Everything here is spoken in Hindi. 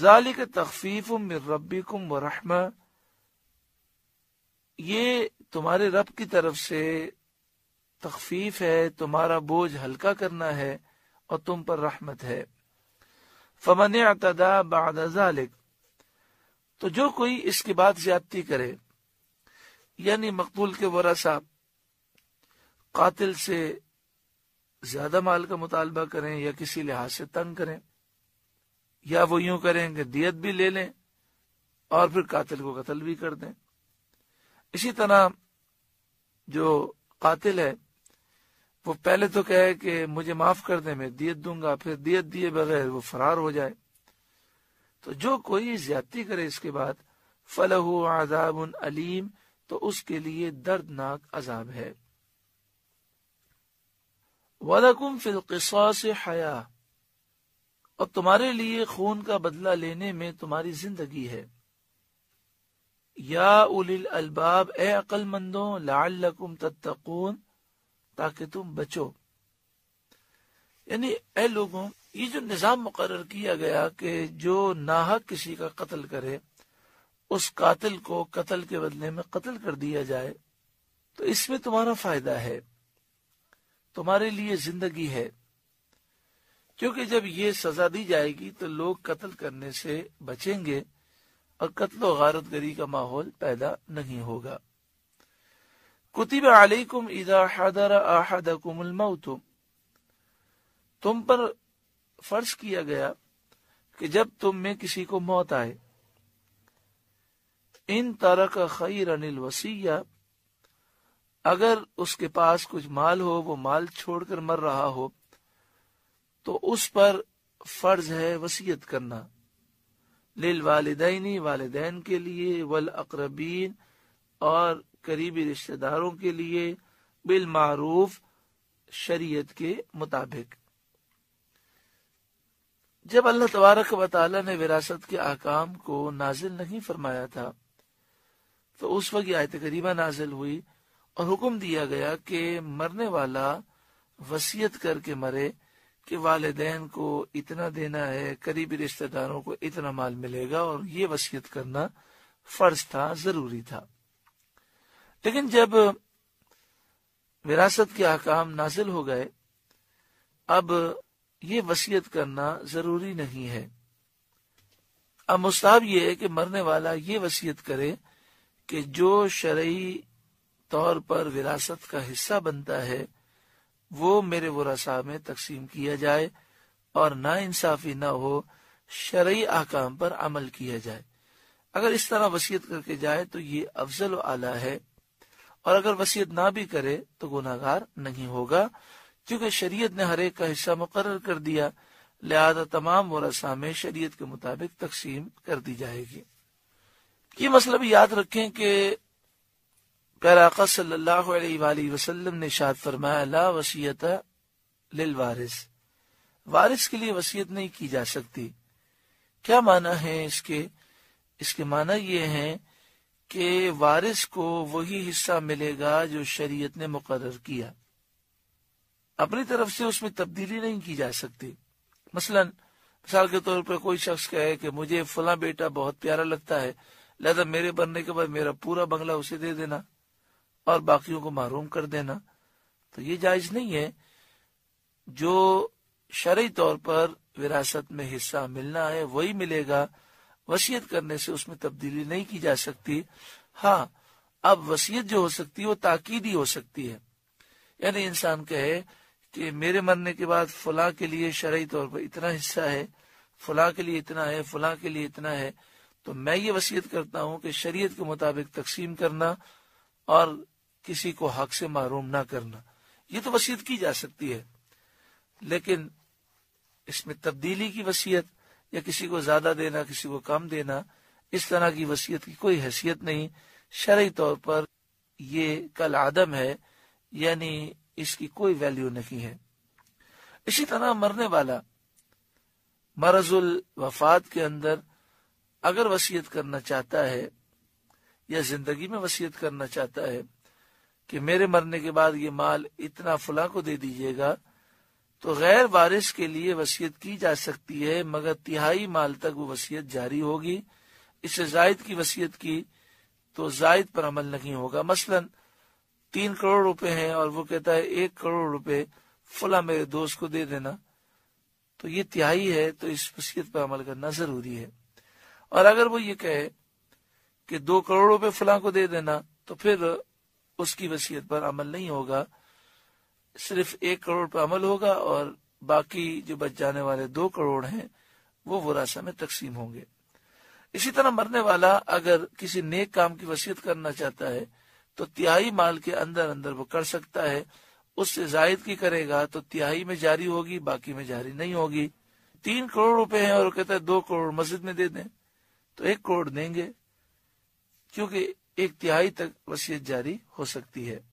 जालिक तखफीफ रबीकुम व रहमा ये तुम्हारे रब की तरफ से तखफीफ है तुम्हारा बोझ हल्का करना है और तुम पर रहमत है फमन अतदा बालिक तो जो कोई इसके बाद ज्यादती करे यानी मकबूल के वरसा कातिल से ज्यादा माल का मुतालबा करें या किसी लिहाज से तंग करें या वो यूं करें दियत भी ले लें और फिर कातिल को कत्ल भी कर दें इसी तरह जो कातिल है वो पहले तो कहे कि मुझे माफ कर दे मैं दियत दूंगा फिर दियत दिए बगैर वो फरार हो जाए तो जो कोई ज्यादती करे इसके बाद फलहु आजाब अलीम तो उसके लिए दर्दनाक अजाब है वलकुम फिल हया और तुम्हारे लिए खून का बदला लेने में तुम्हारी जिंदगी है या उलिल अलबाब ए अक्लमंदो लाकुम तत्कून ताकि तुम बचो यानी ए लोगों ये जो निज़ाम मुकर किया गया कि जो नाहक किसी का कत्ल करे उस कातिल को कत्ल के बदले में कत्ल कर दिया जाए तो इसमें तुम्हारा फायदा है तुम्हारे लिए जिंदगी है क्योंकि जब ये सजा दी जाएगी तो लोग कत्ल करने से बचेंगे और कत्ल गारत गरी का माहौल पैदा नहीं होगा कुतिब अलैकुम इदा हदर तुम पर फर्ज किया गया कि जब तुम में किसी को मौत आए इन का खैर अनिल वसीया अगर उसके पास कुछ माल हो वो माल छोड़कर मर रहा हो तो उस पर फर्ज है वसीयत करना लिल वालदेनी वालदेन के लिए वल अकरबीन और करीबी रिश्तेदारों के लिए बिल मारूफ शरीयत के मुताबिक जब अल्लाह तबारक वाली ने विरासत के आकाम को नाजिल नहीं फरमाया था तो उस वक्त आयत करीबा नाजिल हुई और हुक्म दिया गया कि मरने वाला वसीयत करके मरे कि वालदेन को इतना देना है करीबी रिश्तेदारों को इतना माल मिलेगा और ये वसीयत करना फर्ज था जरूरी था लेकिन जब विरासत के अहकाम नाजिल हो गए अब ये वसीयत करना जरूरी नहीं है अब मुस्ताब ये है कि मरने वाला ये वसीयत करे कि जो शरय तौर पर विरासत का हिस्सा बनता है वो मेरे वसा में तकसीम किया जाए और ना इंसाफी ना हो शरी आकाम पर अमल किया जाए अगर इस तरह वसीयत करके जाए तो ये अफजल आला है और अगर वसीयत ना भी करे तो गुनागार नहीं होगा क्योंकि शरीयत ने हरेक का हिस्सा मुकर कर दिया लिहाजा तमाम वसा में शरीयत के मुताबिक तकसीम कर दी जाएगी ये मसला भी याद रखें कि प्याराका वसल्लम ने शाद फरमाया ला वसीयत लिल वारिस वारिस के लिए वसीयत नहीं की जा सकती क्या माना है इसके इसके माना ये है कि वारिस को वही हिस्सा मिलेगा जो शरीयत ने मुकर किया अपनी तरफ से उसमें तब्दीली नहीं की जा सकती मसलन मिसाल के तौर पर कोई शख्स कहे कि मुझे फला बेटा बहुत प्यारा लगता है लिहाजा मेरे बनने के बाद मेरा पूरा बंगला उसे दे देना और बाकियों को महरूम कर देना तो ये जायज नहीं है जो शरी तौर पर विरासत में हिस्सा मिलना है वही मिलेगा वसीयत करने से उसमें तब्दीली नहीं की जा सकती हाँ अब वसीयत जो हो सकती है वो ताकीदी हो सकती है यानी इंसान कहे कि मेरे मरने के बाद फुला के लिए शरा तौर पर इतना हिस्सा है फुला के लिए इतना है फुला के लिए इतना है तो मैं ये वसीयत करता हूँ कि शरीयत के मुताबिक तकसीम करना और किसी को हक से महरूम ना करना ये तो वसीयत की जा सकती है लेकिन इसमें तब्दीली की वसीयत या किसी को ज्यादा देना किसी को कम देना इस तरह की वसीयत की कोई हैसियत नहीं शरी तौर पर ये कल आदम है यानी इसकी कोई वैल्यू नहीं है इसी तरह मरने वाला मरजुल वफात के अंदर अगर वसीयत करना चाहता है या जिंदगी में वसीयत करना चाहता है कि मेरे मरने के बाद ये माल इतना फुला को दे दीजिएगा तो गैर बारिश के लिए वसीयत की जा सकती है मगर तिहाई माल तक वो वसीयत जारी होगी इससे जायद की वसीयत की तो जायद पर अमल नहीं होगा मसलन तीन करोड़ रुपए हैं और वो कहता है एक करोड़ रुपए फुला मेरे दोस्त को दे देना तो ये तिहाई है तो इस वसीयत पर अमल करना जरूरी है और अगर वो ये कहे कि दो करोड़ रुपए फुला को दे देना तो फिर उसकी वसीयत पर अमल नहीं होगा सिर्फ एक करोड़ पर अमल होगा और बाकी जो बच जाने वाले दो करोड़ हैं वो वरासा में तकसीम होंगे इसी तरह मरने वाला अगर किसी नेक काम की वसीयत करना चाहता है तो तिहाई माल के अंदर अंदर वो कर सकता है उससे जायद की करेगा तो तिहाई में जारी होगी बाकी में जारी नहीं होगी तीन करोड़ रुपए हैं और कहता है दो करोड़ मस्जिद में दे दें तो एक करोड़ देंगे क्योंकि एक तिहाई तक वसीयत जारी हो सकती है